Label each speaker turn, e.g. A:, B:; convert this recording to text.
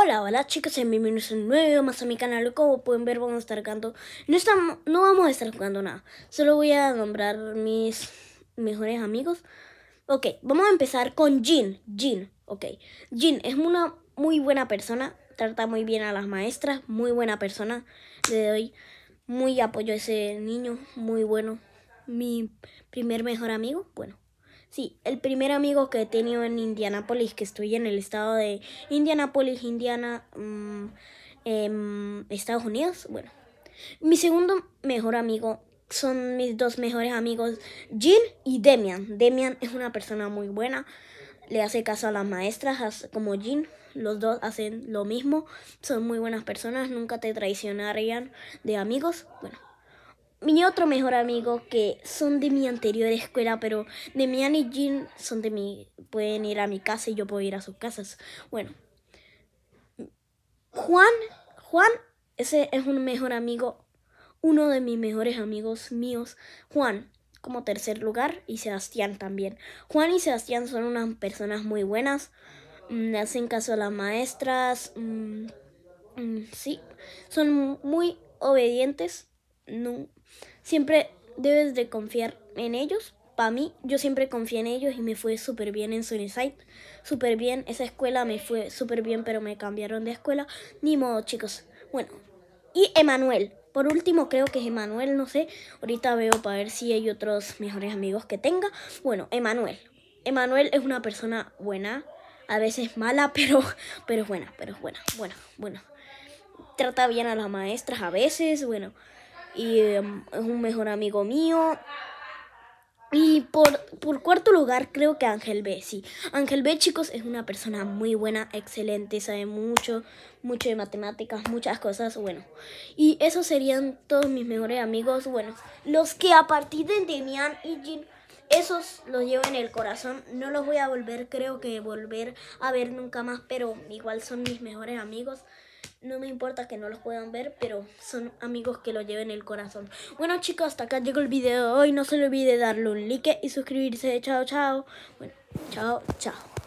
A: Hola, hola chicos, bienvenidos a nuevo video más a mi canal. Como pueden ver, vamos a estar jugando. No, estamos, no vamos a estar jugando nada. Solo voy a nombrar mis mejores amigos. Ok, vamos a empezar con Jin. Jin, ok. Jin es una muy buena persona. Trata muy bien a las maestras. Muy buena persona. Le doy muy apoyo a ese niño. Muy bueno. Mi primer mejor amigo. Bueno, Sí, el primer amigo que he tenido en Indianápolis, que estoy en el estado de Indianápolis, Indiana, mm, em, Estados Unidos. Bueno, mi segundo mejor amigo son mis dos mejores amigos, Jim y Demian. Demian es una persona muy buena, le hace caso a las maestras, como Jim. Los dos hacen lo mismo, son muy buenas personas, nunca te traicionarían de amigos. Bueno, mi otro mejor amigo que son de mi anterior escuela, pero Demian y Jean son de mi. pueden ir a mi casa y yo puedo ir a sus casas. Bueno. Juan, Juan, ese es un mejor amigo, uno de mis mejores amigos míos. Juan, como tercer lugar, y Sebastián también. Juan y Sebastián son unas personas muy buenas, mm, hacen caso a las maestras, mm, mm, sí, son muy obedientes no, siempre debes de confiar en ellos. Para mí, yo siempre confié en ellos y me fue súper bien en Sunnyside. Súper bien, esa escuela me fue súper bien, pero me cambiaron de escuela. Ni modo, chicos. Bueno, y Emanuel. Por último, creo que es Emanuel, no sé. Ahorita veo para ver si hay otros mejores amigos que tenga. Bueno, Emanuel. Emanuel es una persona buena, a veces mala, pero, pero es buena, pero es buena, bueno bueno. Trata bien a las maestras a veces, bueno y em, es un mejor amigo mío. Y por, por, cuarto lugar, creo que Ángel B. Sí, Ángel B, chicos, es una persona muy buena, excelente, sabe mucho, mucho de matemáticas, muchas cosas. Bueno, y esos serían todos mis mejores amigos. Bueno, los que a partir de Demian y Jin esos los llevo en el corazón. No los voy a volver, creo que volver a ver nunca más, pero igual son mis mejores amigos. No me importa que no los puedan ver, pero son amigos que los llevo en el corazón. Bueno chicos, hasta acá llegó el video de hoy. No se le olvide darle un like y suscribirse. Chao, chao. Bueno, chao, chao.